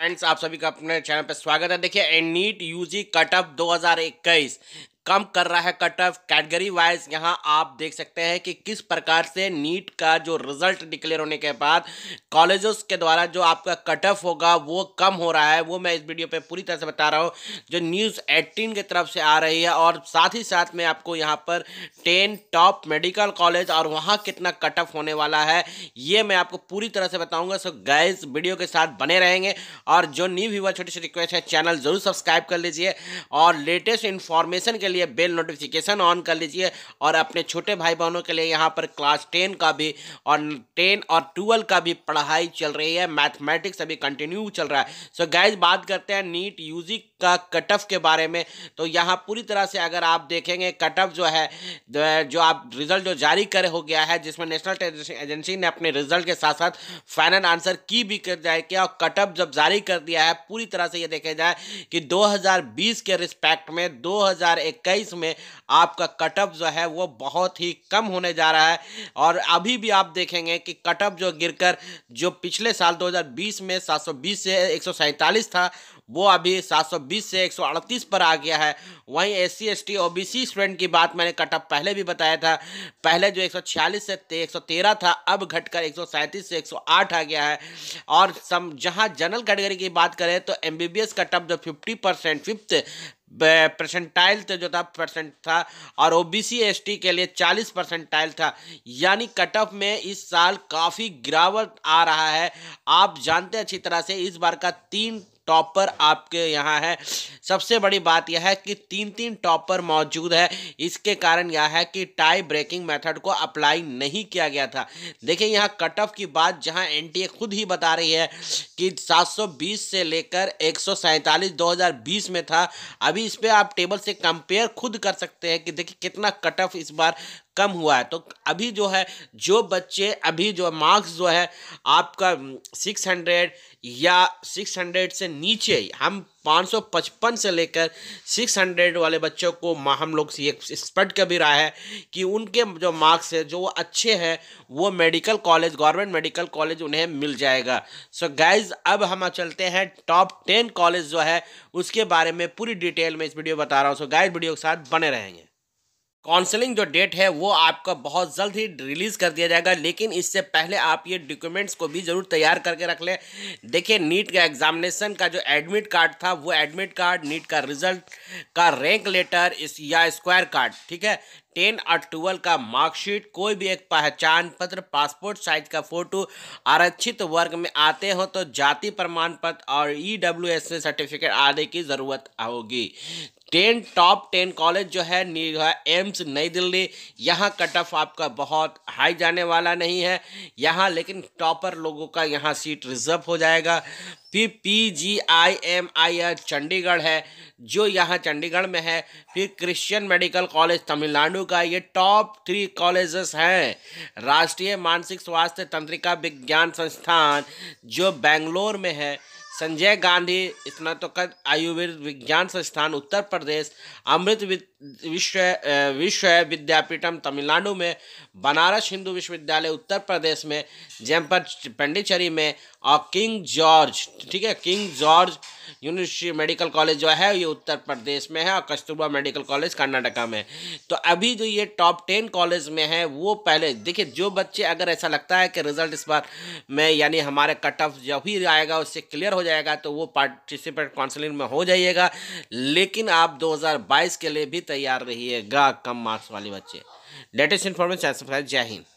friends आप सभी का अपने चैनल पर स्वागत है देखिए नीट यूजी कट ऑफ इक्कीस कम कर रहा है कट ऑफ कैटेगरी वाइज यहाँ आप देख सकते हैं कि किस प्रकार से नीट का जो रिजल्ट डिक्लेयर होने के बाद कॉलेजेस के द्वारा जो आपका कट ऑफ होगा वो कम हो रहा है वो मैं इस वीडियो पे पूरी तरह से बता रहा हूँ जो न्यूज़ एट्टीन की तरफ से आ रही है और साथ ही साथ में आपको यहाँ पर टेन टॉप मेडिकल कॉलेज और वहाँ कितना कट ऑफ होने वाला है ये मैं आपको पूरी तरह से बताऊँगा सो गाइज वीडियो के साथ बने रहेंगे और जो न्यू व्यूवर छोटी छोटी रिक्वेस्ट है चैनल ज़रूर सब्सक्राइब कर लीजिए और लेटेस्ट इन्फॉर्मेशन के लिए लिए बेल नोटिफिकेशन ऑन कर लीजिए और अपने छोटे भाई बहनों के लिए यहाँ पर क्लास टेन का भी और टेन और ट्वेल्व का भी पढ़ाई चल रही है मैथमेटिक्स अभी कंटिन्यू चल रहा है सो so, गैज बात करते हैं नीट यूजी का कट ऑफ के बारे में तो यहाँ पूरी तरह से अगर आप देखेंगे कट ऑफ जो है जो आप रिजल्ट जो जारी कर हो गया है जिसमें नेशनल एजेंसी ने अपने रिजल्ट के साथ साथ फाइनल आंसर की भी कर जाए किया और कट ऑफ जब जारी कर दिया है पूरी तरह से ये देखा जाए कि 2020 के रिस्पेक्ट में इक्कीस में आपका कटअप जो है वो बहुत ही कम होने जा रहा है और अभी भी आप देखेंगे कि कटअप जो गिरकर जो पिछले साल 2020 में 720 से एक था वो अभी 720 से अड़तीस पर आ गया है वहीं S C S T O B C student की बात मैंने कटअप पहले भी बताया था पहले जो 146 से 113 था अब घटकर सैंतीस से 108 आ गया है और सम जहां जनरल कैटेगरी की बात करें तो M B B S cutoff जो फिफ्टी परसेंट फिफ्थ परसेंटाइल तो जो था परसेंट था और ओ बी सी के लिए 40 परसेंटाइल था यानी कट ऑफ में इस साल काफ़ी गिरावट आ रहा है आप जानते अच्छी तरह से इस बार का तीन टॉपर आपके यहाँ है सबसे बड़ी बात यह है कि तीन तीन टॉपर मौजूद है इसके कारण यह है कि टाई ब्रेकिंग मेथड को अप्लाई नहीं किया गया था देखिए यहाँ कट ऑफ की बात जहाँ एनटीए खुद ही बता रही है कि 720 से लेकर एक 2020 में था अभी इस पर आप टेबल से कंपेयर खुद कर सकते हैं कि देखिए कितना कट ऑफ इस बार कम हुआ है तो अभी जो है जो बच्चे अभी जो मार्क्स जो है आपका 600 या 600 से नीचे हम 555 से लेकर 600 वाले बच्चों को हम लोग ये एक्सपर्ट कर भी रहा है कि उनके जो मार्क्स है जो वो अच्छे हैं वो medical college government medical college उन्हें मिल जाएगा सो so गाइज अब हम चलते हैं टॉप टेन कॉलेज जो है उसके बारे में पूरी डिटेल में इस वीडियो बता रहा हूँ सो गाइज वीडियो के साथ बने रहेंगे काउंसलिंग जो डेट है वो आपका बहुत जल्द ही रिलीज़ कर दिया जाएगा लेकिन इससे पहले आप ये डॉक्यूमेंट्स को भी ज़रूर तैयार करके रख लें देखिए नीट का एग्जामिनेशन का जो एडमिट कार्ड था वो एडमिट कार्ड नीट का रिजल्ट का रैंक लेटर इस या स्क्वायर कार्ड ठीक है टेन और ट्वेल्व का मार्कशीट कोई भी एक पहचान पत्र पासपोर्ट साइज का फ़ोटो आरक्षित वर्ग में आते हो तो जाति प्रमाण पत्र और ई डब्ल्यू एस सर्टिफिकेट आदि की ज़रूरत होगी टेन टॉप टेन कॉलेज जो है एम्स नई दिल्ली यहाँ कट ऑफ आपका बहुत हाई जाने वाला नहीं है यहाँ लेकिन टॉपर लोगों का यहाँ सीट रिजर्व हो जाएगा फिर P G I M I R Chandigarh है जो यहाँ चंडीगढ़ में है फिर क्रिश्चियन मेडिकल कॉलेज तमिलनाडु का ये टॉप थ्री कॉलेजेस हैं राष्ट्रीय मानसिक स्वास्थ्य तंत्रिका विज्ञान संस्थान जो बेंगलोर में है संजय गांधी स्नातकोत्तर आयुर्वेद विज्ञान संस्थान उत्तर प्रदेश अमृत विश्व विश्व विद्यापीठम तमिलनाडु में बनारस हिंदू विश्वविद्यालय उत्तर प्रदेश में जयपर पंडिचेरी में और किंग जॉर्ज ठीक है king George university medical college जो है ये उत्तर प्रदेश में है और कस्तूरबा मेडिकल कॉलेज कर्नाटका में तो अभी जो ये टॉप टेन कॉलेज में है वो पहले देखिए जो बच्चे अगर ऐसा लगता है कि रिजल्ट इस बार में यानी हमारे कट ऑफ जब ही आएगा उससे क्लियर हो जाएगा तो वो पार्टिसिपेट काउंसिलिंग में हो जाइएगा लेकिन आप दो के लिए भी तैयार रहिए गा कम मार्क्स वाले बच्चे लेटेस्ट इन्फॉर्मेशन सब्सक्राइब जय हिंद